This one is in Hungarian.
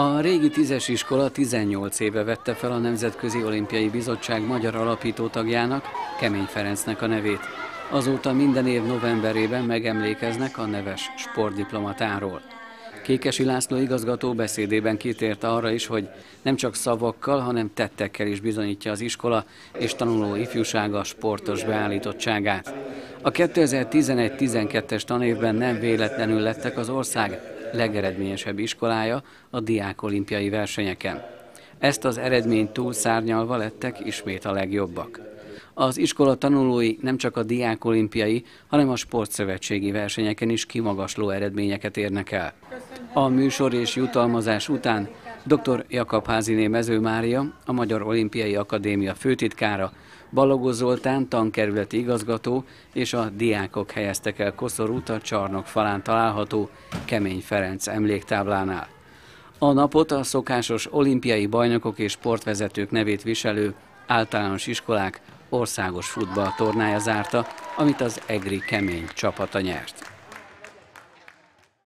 A régi tízes iskola 18 éve vette fel a Nemzetközi Olimpiai Bizottság magyar alapító tagjának, Kemény Ferencnek a nevét. Azóta minden év novemberében megemlékeznek a neves sportdiplomatáról. Kékesi László igazgató beszédében kitért arra is, hogy nem csak szavakkal, hanem tettekkel is bizonyítja az iskola és tanuló ifjúsága sportos beállítottságát. A 2011-12-es tanévben nem véletlenül lettek az ország legeredményesebb iskolája a diák olimpiai versenyeken. Ezt az eredményt túlszárnyalva lettek ismét a legjobbak. Az iskola tanulói nem csak a diák olimpiai, hanem a sportszövetségi versenyeken is kimagasló eredményeket érnek el. A műsor és jutalmazás után dr. Jakab Háziné Mező Mária, a Magyar Olimpiai Akadémia főtitkára, Balogó Zoltán tankerületi igazgató és a diákok helyeztek el koszorút a csarnok falán található Kemény Ferenc emléktáblánál. A napot a szokásos olimpiai bajnokok és sportvezetők nevét viselő általános iskolák országos futballtornája zárta, amit az EGRI kemény csapata nyert.